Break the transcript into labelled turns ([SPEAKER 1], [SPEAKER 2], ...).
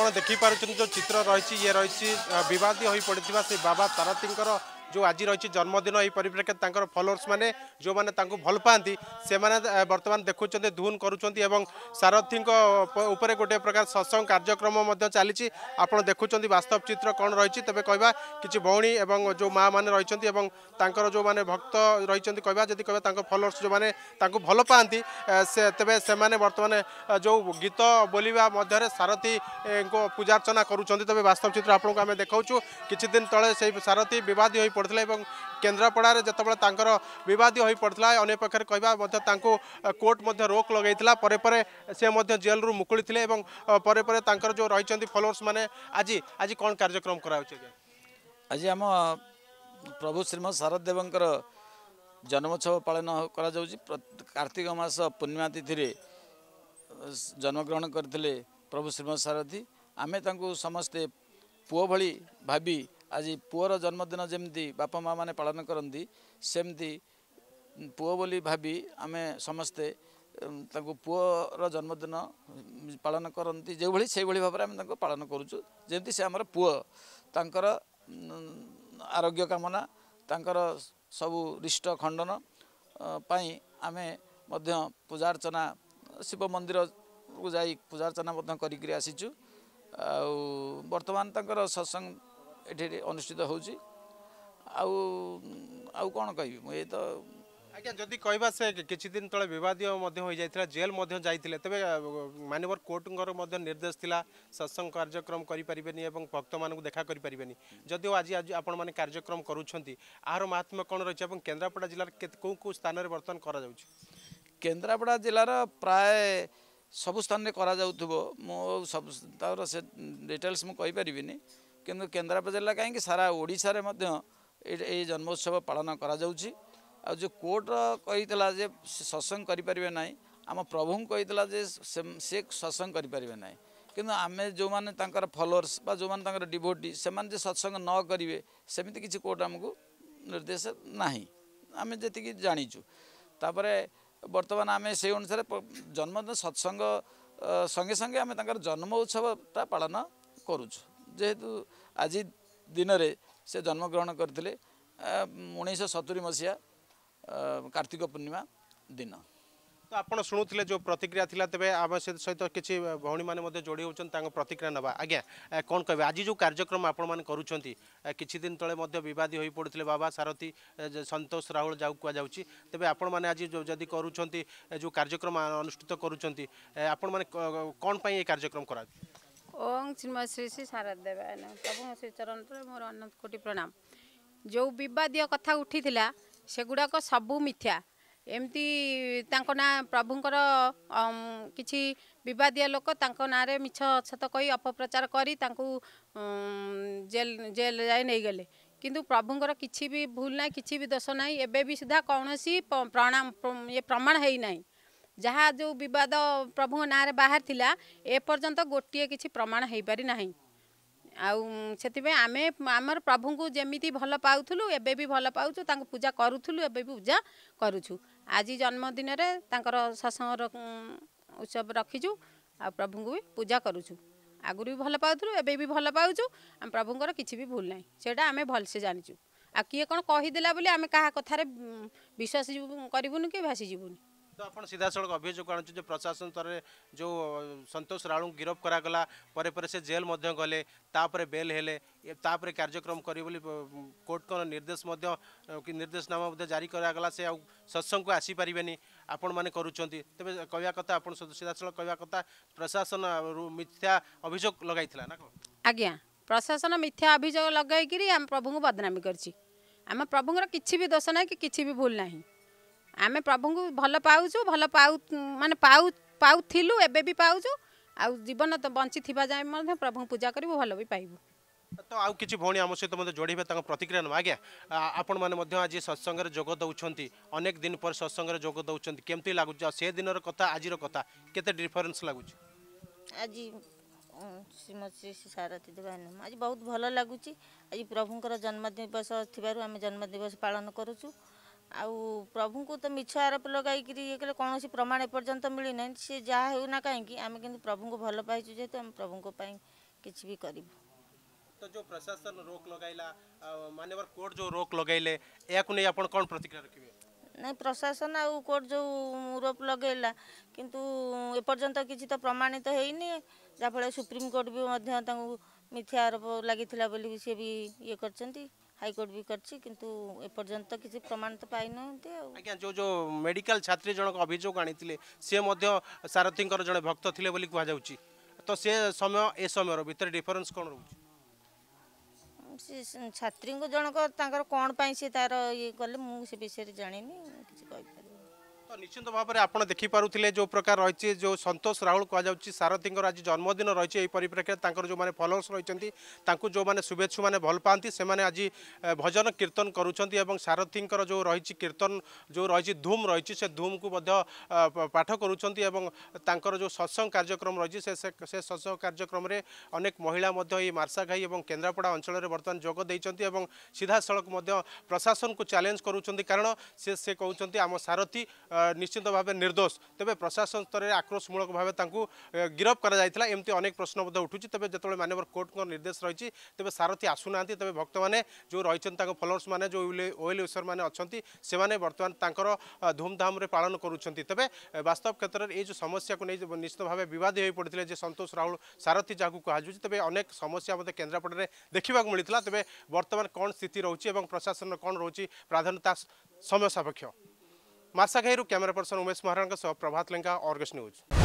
[SPEAKER 1] ଆପଣ ଦେଖିପାରୁଛନ୍ତି ଯେଉଁ ଚିତ୍ର ରହିଛି ଇଏ ରହିଛି ବିବାଦୀ ହୋଇପଡ଼ିଥିବା ସେ ବାବା ତାରାତୀଙ୍କର जो आज रही जन्मदिन यही परिप्रेक्षी तर फलोअर्स मैंने जो मैंने भल पाती से बर्तमान देखुं धून करुँच सारथी उपर गोटे प्रकार सत्संग कार्यक्रम चली आपड़ देखुं बास्तव चित्र कौन रही तेज कह कि भौणी और जो माँ मैंने रही जो मैंने भक्त रही कह जदि कह फलोअर्स जो मैंने भल पाती से तेज से बर्तमान जो गीत बोलवा मध्य सारथी को पूजा अर्चना करुँच तेज बास्तव चित्र आपको आम देखा किद से सारथी बवादी पढ्ला ए केन्द्रपडा जतिबेला बिवादीय पडिला अन्य पक्ष को रोक् लगैला परपर सिद्ध जेलोकुले पर त्यो रहिले फलोवर्स मर्कम गराउँछ आज आम प्रभु श्रीम सारद देव जन्मोत्सव
[SPEAKER 2] पालाउँछ कार्तिक मास पूर्णिमाथि जन्म ग्रहण गरि प्रभु श्रीम सारथी आमे समे पो भाभी ଆଜି ପୁଅର ଜନ୍ମଦିନ ଯେମିତି ବାପା ମାଆ ମାନେ ପାଳନ କରନ୍ତି ସେମିତି ପୁଅ ବୋଲି ଭାବି ଆମେ ସମସ୍ତେ ତାଙ୍କୁ ପୁଅର ଜନ୍ମଦିନ ପାଳନ କରନ୍ତି ଯେଉଁଭଳି ସେଇଭଳି ଭାବରେ ଆମେ ତାଙ୍କୁ ପାଳନ କରୁଛୁ ଯେମିତି ସେ ଆମର ପୁଅ ତାଙ୍କର ଆରୋଗ୍ୟ କାମନା ତାଙ୍କର ସବୁ ରିଷ୍ଟ ଖଣ୍ଡନ ପାଇଁ ଆମେ ମଧ୍ୟ ପୂଜାର୍ଚ୍ଚନା ଶିବ ମନ୍ଦିରକୁ ଯାଇ ପୂଜାର୍ଚ୍ଚନା ମଧ୍ୟ କରିକିରି ଆସିଛୁ ଆଉ ବର୍ତ୍ତମାନ ତାଙ୍କର ସତସଙ୍ଗ ଏଠି ଅନୁଷ୍ଠିତ ହେଉଛି ଆଉ ଆଉ କ'ଣ କହିବି ମୁଁ ଏ ତ
[SPEAKER 1] ଆଜ୍ଞା ଯଦି କହିବା ସେ କିଛି ଦିନ ତଳେ ବିବାଦୀୟ ମଧ୍ୟ ହୋଇଯାଇଥିଲା ଜେଲ୍ ମଧ୍ୟ ଯାଇଥିଲେ ତେବେ ମାନ୍ୟବର କୋର୍ଟଙ୍କର ମଧ୍ୟ ନିର୍ଦ୍ଦେଶ ଥିଲା ସତ୍ସଙ୍ଗ କାର୍ଯ୍ୟକ୍ରମ କରିପାରିବେନି ଏବଂ ଭକ୍ତମାନଙ୍କୁ ଦେଖା କରିପାରିବେନି ଯଦିଓ ଆଜି ଆଜି ଆପଣମାନେ କାର୍ଯ୍ୟକ୍ରମ କରୁଛନ୍ତି ଆହାର ମହାତ୍ମା କ'ଣ ରହିଛି ଏବଂ କେନ୍ଦ୍ରାପଡ଼ା ଜିଲ୍ଲାର କେଉଁ କେଉଁ ସ୍ଥାନରେ ବର୍ତ୍ତମାନ କରାଯାଉଛି କେନ୍ଦ୍ରାପଡ଼ା ଜିଲ୍ଲାର ପ୍ରାୟ ସବୁ ସ୍ଥାନରେ କରାଯାଉଥିବ
[SPEAKER 2] ମୁଁ ସବୁ ତା'ର ସେ ଡିଟେଲ୍ସ ମୁଁ କହିପାରିବିନି किन केन्द्रापडा जिल्ला काहीँक सारा ओडाले जन्म उत्सव पानौँ आउँ कोर्टीलाई सत्सङ्पारे नै आम प्रभुरी सि सत्सङ्पे नै किन आमे जो फलोवर्स बा जो डिभोटी सत्सङ नकरेस कोर्ट आमु निर्देश नै आमे जतिक जाँचु तपर बर्तन से अनुसार जन्मदिन सत्संग संगे संगे आम जन्म उत्सवटा पालन गरु ଯେହେତୁ ଆଜି ଦିନରେ ସେ ଜନ୍ମଗ୍ରହଣ କରିଥିଲେ ଉଣେଇଶହ ସତୁରି ମସିହା କାର୍ତ୍ତିକ ପୂର୍ଣ୍ଣିମା ଦିନ
[SPEAKER 1] ତ ଆପଣ ଶୁଣୁଥିଲେ ଯେଉଁ ପ୍ରତିକ୍ରିୟା ଥିଲା ତେବେ ଆମେ ସେ ସହିତ କିଛି ଭଉଣୀମାନେ ମଧ୍ୟ ଯୋଡ଼ି ହେଉଛନ୍ତି ତାଙ୍କ ପ୍ରତିକ୍ରିୟା ନେବା ଆଜ୍ଞା କ'ଣ କହିବେ ଆଜି ଯେଉଁ କାର୍ଯ୍ୟକ୍ରମ ଆପଣମାନେ କରୁଛନ୍ତି କିଛି ଦିନ ତଳେ ମଧ୍ୟ ବିବାଦୀ ହୋଇ ପଡ଼ିଥିଲେ ବାବା ସାରଥୀ ସନ୍ତୋଷ ରାହୁଳ ଯାହା କୁହାଯାଉଛି ତେବେ ଆପଣମାନେ ଆଜି ଯଦି କରୁଛନ୍ତି ଯେଉଁ କାର୍ଯ୍ୟକ୍ରମ ଅନୁଷ୍ଠିତ କରୁଛନ୍ତି ଆପଣମାନେ କ'ଣ ପାଇଁ ଏ କାର୍ଯ୍ୟକ୍ରମ କରା
[SPEAKER 3] ଓଂ ଶ୍ରୀମ ଶ୍ରୀ ଶାରଦ ଦେବ ପ୍ରଭୁ ଶ୍ରୀ ଚରଣରେ ମୋର ଅନନ୍ତ କୋଟି ପ୍ରଣାମ ଯେଉଁ ବିବାଦୀୟ କଥା ଉଠିଥିଲା ସେଗୁଡ଼ାକ ସବୁ ମିଥ୍ୟା ଏମିତି ତାଙ୍କ ନାଁ ପ୍ରଭୁଙ୍କର କିଛି ବିବାଦୀୟ ଲୋକ ତାଙ୍କ ନାଁରେ ମିଛ ଅଛତ କହି ଅପପ୍ରଚାର କରି ତାଙ୍କୁ ଜେଲ୍ ଜେଲ୍ ଯାଇ ନେଇଗଲେ କିନ୍ତୁ ପ୍ରଭୁଙ୍କର କିଛି ବି ଭୁଲ ନାହିଁ କିଛି ବି ଦୋଷ ନାହିଁ ଏବେ ବି ସୁଦ୍ଧା କୌଣସି ପ୍ରଣାମ ଇଏ ପ୍ରମାଣ ହେଇନାହିଁ ଯାହା ଯେଉଁ ବିବାଦ ପ୍ରଭୁଙ୍କ ନାଁରେ ବାହାରିଥିଲା ଏପର୍ଯ୍ୟନ୍ତ ଗୋଟିଏ କିଛି ପ୍ରମାଣ ହୋଇପାରି ନାହିଁ ଆଉ ସେଥିପାଇଁ ଆମେ ଆମର ପ୍ରଭୁଙ୍କୁ ଯେମିତି ଭଲ ପାଉଥିଲୁ ଏବେ ବି ଭଲ ପାଉଛୁ ତାଙ୍କୁ ପୂଜା କରୁଥିଲୁ ଏବେ ବି ପୂଜା କରୁଛୁ ଆଜି ଜନ୍ମଦିନରେ ତାଙ୍କର ସତ୍ସଙ୍ଗ ଉତ୍ସବ ରଖିଛୁ ଆଉ ପ୍ରଭୁଙ୍କୁ ବି ପୂଜା କରୁଛୁ ଆଗରୁ ବି ଭଲ ପାଉଥିଲୁ ଏବେ ବି ଭଲ ପାଉଛୁ ଆମେ ପ୍ରଭୁଙ୍କର କିଛି ବି ଭୁଲ ନାହିଁ ସେଇଟା ଆମେ ଭଲସେ ଜାଣିଛୁ ଆଉ କିଏ କ'ଣ କହିଦେଲା ବୋଲି ଆମେ କାହା କଥାରେ ବିଶ୍ୱାସ କରିବୁନି କି ଭାସିଯିବୁନି
[SPEAKER 1] तो आप सीधासख अभोग आणु जो प्रशासन स्तर जो सतोष राणु गिरफ्त करागला पर से जेल गले बेल हेले तापर कार्यक्रम कर कोर्ट को निर्देश निर्देशनामा जारी करागला से आउ सत्संग को आसीपारे आपण मैंने करुँचे तेज कहवा कथा आप सीधासल कहवा कथा प्रशासन मिथ्या अभोग लगे ना
[SPEAKER 3] आज्ञा प्रशासन मिथ्या अभोग लगे आम प्रभु को बदनामी करम प्रभुर किसी भी दोष ना कि भी भूल ना ଆମେ ପ୍ରଭୁଙ୍କୁ ଭଲ ପାଉଛୁ ଭଲ ପାଉ ମାନେ ପାଉ ପାଉଥିଲୁ ଏବେ ବି ପାଉଛୁ ଆଉ ଜୀବନ ବଞ୍ଚିଥିବା ଯାଏ ମଧ୍ୟ ପ୍ରଭୁଙ୍କୁ ପୂଜା କରିବୁ ଭଲ ବି ପାଇବୁ
[SPEAKER 1] ତ ଆଉ କିଛି ଭଉଣୀ ଆମ ସହିତ ମଧ୍ୟ ଯୋଡ଼ିବେ ତାଙ୍କ ପ୍ରତିକ୍ରିୟା ନେବା ଆଜ୍ଞା ଆପଣମାନେ ମଧ୍ୟ ଆଜି ସତ୍ସଙ୍ଗରେ ଯୋଗ ଦେଉଛନ୍ତି ଅନେକ ଦିନ ପରେ ସତ୍ସଙ୍ଗରେ ଯୋଗ ଦେଉଛନ୍ତି କେମିତି ଲାଗୁଛି ଆଉ ସେ ଦିନର କଥା ଆଜିର କଥା କେତେ ଡିଫରେନ୍ସ ଲାଗୁଛି
[SPEAKER 4] ଆଜି ଶ୍ରୀମତୀ ସାରଥୀ ଦେବାନୀ ଆଜି ବହୁତ ଭଲ ଲାଗୁଛି ଆଜି ପ୍ରଭୁଙ୍କର ଜନ୍ମଦିବସ ଥିବାରୁ ଆମେ ଜନ୍ମଦିବସ ପାଳନ କରୁଛୁ आउ प्रभु को तो मिछ आरोप लगे ये कहे कौन प्रमाण एपर्त मिली ना सी जहाँ ना कहीं आम कि प्रभु को भल पाई जेहतु आम प्रभु कि कर
[SPEAKER 1] तो प्रशासन रोक कोर्ट जो रोक
[SPEAKER 4] लगे कि प्रमाणित होनी जा फले सुप्रीम कोर्ट भी मिथ्या आरोप लागिथिला सी भी ये कर হাইকোর্ট বি করছি কিন্তু এপর্যন্ত কিছু প্রমাণ তো পাই নাহান্তি
[SPEAKER 1] আজ্ঞা যে যে মেডিকাল ছাত্রী জনক অভিযোগ আনিলে সে মধ্য সারথীঙ্কর জনে ভক্ত থিলে বলি কুহযাউছি তো সে সময় এ সময়ের ভিতরে ডিফরেন্স কোন রহুছি
[SPEAKER 4] ছাত্রী জনক তাঁর কোণ পাই সে তার ইয়ে কলে মু সে বিষয়ে জানিনি কিছু কইপারি
[SPEAKER 1] ତ ନିଶ୍ଚିତ ଭାବରେ ଆପଣ ଦେଖିପାରୁଥିଲେ ଯେଉଁ ପ୍ରକାର ରହିଛି ଯେଉଁ ସନ୍ତୋଷ ରାହୁଳ କୁହାଯାଉଛି ସାରଥୀଙ୍କର ଆଜି ଜନ୍ମଦିନ ରହିଛି ଏହି ପରିପ୍ରେକ୍ଷୀରେ ତାଙ୍କର ଯେଉଁମାନେ ଫଲୋଅର୍ସ ରହିଛନ୍ତି ତାଙ୍କୁ ଯେଉଁମାନେ ଶୁଭେଚ୍ଛୁମାନେ ଭଲ ପାଆନ୍ତି ସେମାନେ ଆଜି ଭଜନ କୀର୍ତ୍ତନ କରୁଛନ୍ତି ଏବଂ ସାରଥୀଙ୍କର ଯେଉଁ ରହିଛି କୀର୍ତ୍ତନ ଯେଉଁ ରହିଛି ଧୂମ୍ ରହିଛି ସେ ଧୂମ୍କୁ ମଧ୍ୟ ପାଠ କରୁଛନ୍ତି ଏବଂ ତାଙ୍କର ଯେଉଁ ସତ୍ସଙ୍ଗ କାର୍ଯ୍ୟକ୍ରମ ରହିଛି ସେ ସେ ସତ୍ସଙ୍ଗ କାର୍ଯ୍ୟକ୍ରମରେ ଅନେକ ମହିଳା ମଧ୍ୟ ଏହି ମାର୍ଶାଘାଇ ଏବଂ କେନ୍ଦ୍ରାପଡ଼ା ଅଞ୍ଚଳରେ ବର୍ତ୍ତମାନ ଯୋଗ ଦେଇଛନ୍ତି ଏବଂ ସିଧାସଳଖ ମଧ୍ୟ ପ୍ରଶାସନକୁ ଚ୍ୟାଲେଞ୍ଜ କରୁଛନ୍ତି କାରଣ ସେ ସେ କହୁଛନ୍ତି ଆମ ସାରଥୀ ନିଶ୍ଚିତ ଭାବେ ନିର୍ଦ୍ଦୋଷ ତେବେ ପ୍ରଶାସନ ସ୍ତରରେ ଆକ୍ରୋଶମୂଳକ ଭାବେ ତାଙ୍କୁ ଗିରଫ କରାଯାଇଥିଲା ଏମିତି ଅନେକ ପ୍ରଶ୍ନ ମଧ୍ୟ ଉଠୁଛି ତେବେ ଯେତେବେଳେ ମାନ୍ୟବର କୋର୍ଟଙ୍କ ନିର୍ଦ୍ଦେଶ ରହିଛି ତେବେ ସାରଥୀ ଆସୁନାହାନ୍ତି ତେବେ ଭକ୍ତମାନେ ଯେଉଁ ରହିଛନ୍ତି ତାଙ୍କ ଫଲୋଅର୍ସ ମାନେ ଯେଉଁ ଓଏଲ୍ ୟୁସର୍ମାନେ ଅଛନ୍ତି ସେମାନେ ବର୍ତ୍ତମାନ ତାଙ୍କର ଧୁମଧାମରେ ପାଳନ କରୁଛନ୍ତି ତେବେ ବାସ୍ତବ କ୍ଷେତ୍ରରେ ଏଇ ଯେଉଁ ସମସ୍ୟାକୁ ନେଇ ନିଶ୍ଚିତ ଭାବେ ବିବାଦୀ ହୋଇ ପଡ଼ିଥିଲେ ଯେ ସନ୍ତୋଷ ରାହୁଳ ସାରଥୀ ଯାହାକୁ କୁହାଯାଉଛି ତେବେ ଅନେକ ସମସ୍ୟା ମଧ୍ୟ କେନ୍ଦ୍ରାପଡ଼ାରେ ଦେଖିବାକୁ ମିଳିଥିଲା ତେବେ ବର୍ତ୍ତମାନ କ'ଣ ସ୍ଥିତି ରହୁଛି ଏବଂ ପ୍ରଶାସନର କ'ଣ ରହୁଛି ପ୍ରାଧାନ୍ୟତା ସମୟ ସାପେକ୍ଷ मासा घईरू पर्सन उमेश महाराणा प्रभात लेंगा अर्गस न्यूज